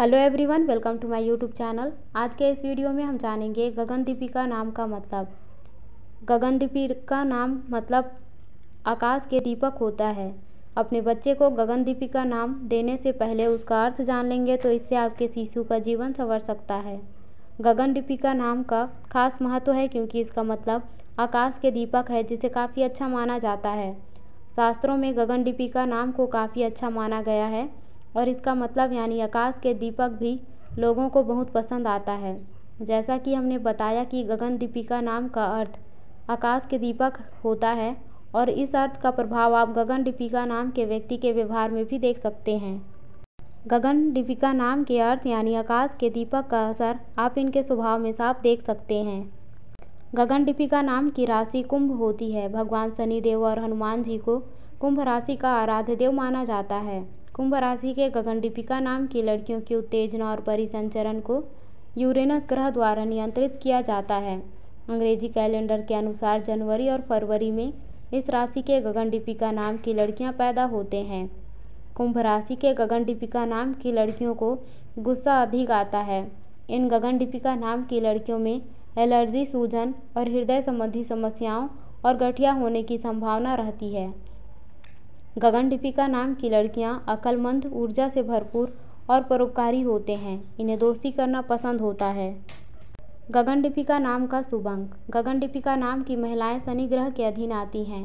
hello everyone welcome to my YouTube channel आज के इस वीडियो में हम जानेंगे गगन दीपिका नाम का मतलब गगन दीपिका नाम मतलब आकाश के दीपक होता है अपने बच्चे को गगन दीपिका नाम देने से पहले उसका अर्थ जान लेंगे तो इससे आपके शिशु का जीवन संवर सकता है गगन दीपिका नाम का खास महत्व है क्योंकि इसका मतलब आकाश के दीपक है जिसे काफ़ी अच्छा माना जाता है शास्त्रों में गगन दीपिका नाम को काफ़ी अच्छा माना गया है और इसका मतलब यानी आकाश के दीपक भी लोगों को बहुत पसंद आता है जैसा कि हमने बताया कि गगन दीपिका नाम का अर्थ आकाश के दीपक होता है और इस अर्थ का प्रभाव आप गगन दीपिका नाम के व्यक्ति के व्यवहार में भी देख सकते हैं गगन दीपिका नाम के अर्थ यानी आकाश के दीपक का असर आप इनके स्वभाव में साफ देख सकते हैं गगन दीपिका नाम की राशि कुंभ होती है भगवान शनिदेव और हनुमान जी को कुंभ राशि का आराध्य देव माना जाता है कुंभ राशि के गगनदीपिका नाम की लड़कियों की उत्तेजना और परिसंचरण को यूरेनस ग्रह द्वारा नियंत्रित किया जाता है अंग्रेजी कैलेंडर के अनुसार जनवरी और फरवरी में इस राशि के गगनदीपिका नाम की लड़कियां पैदा होते हैं कुंभ राशि के गगनदीपिका नाम की लड़कियों को गुस्सा अधिक आता है इन गगन दीपिका नाम की लड़कियों में एलर्जी सूजन और हृदय संबंधी समस्याओं और गठिया होने की संभावना रहती है गगन दीपिका नाम की लड़कियाँ अक्लमंद ऊर्जा से भरपूर और परोपकारी होते हैं इन्हें दोस्ती करना पसंद होता है गगन दीपिका नाम का शुभ अंक दीपिका नाम की महिलाएं शनि ग्रह के अधीन आती हैं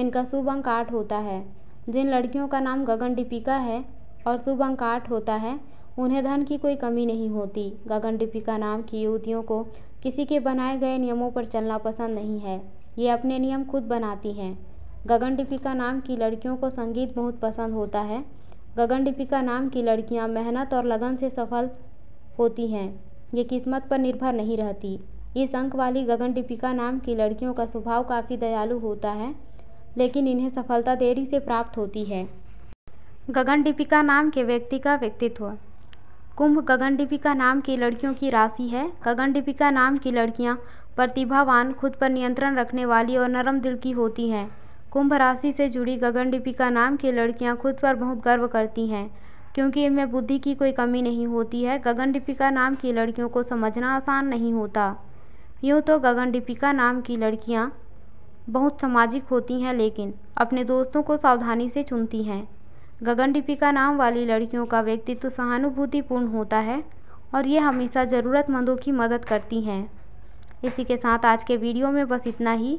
इनका शुभ अंक आठ होता है जिन लड़कियों का नाम गगन दीपिका है और शुभ अंक आठ होता है उन्हें धन की कोई कमी नहीं होती गगन दीपिका नाम की युवतियों को किसी के बनाए गए नियमों पर चलना पसंद नहीं है ये अपने नियम खुद बनाती हैं गगन डिपिका नाम की लड़कियों को संगीत बहुत पसंद होता है गगन डिपिका नाम की लड़कियां मेहनत और लगन से सफल होती हैं ये किस्मत पर निर्भर नहीं रहती इस अंक वाली गगन डिपिका नाम की लड़कियों का स्वभाव काफ़ी दयालु होता है लेकिन इन्हें सफलता देरी से प्राप्त होती है गगन डिपिका नाम के व्यक्ति का व्यक्तित्व कुंभ गगन डिपिका नाम की लड़कियों की राशि है गगन डिपिका नाम की लड़कियाँ प्रतिभावान खुद पर नियंत्रण रखने वाली और नरम दिल की होती हैं कुंभ राशि से जुड़ी गगन दीपिका नाम की लड़कियां खुद पर बहुत गर्व करती हैं क्योंकि इनमें बुद्धि की कोई कमी नहीं होती है गगन दीपिका नाम की लड़कियों को समझना आसान नहीं होता यूँ तो गगन दीपिका नाम की लड़कियाँ बहुत सामाजिक होती हैं लेकिन अपने दोस्तों को सावधानी से चुनती हैं गगन दीपिका नाम वाली लड़कियों का व्यक्तित्व सहानुभूतिपूर्ण होता है और ये हमेशा ज़रूरतमंदों की मदद करती हैं इसी के साथ आज के वीडियो में बस इतना ही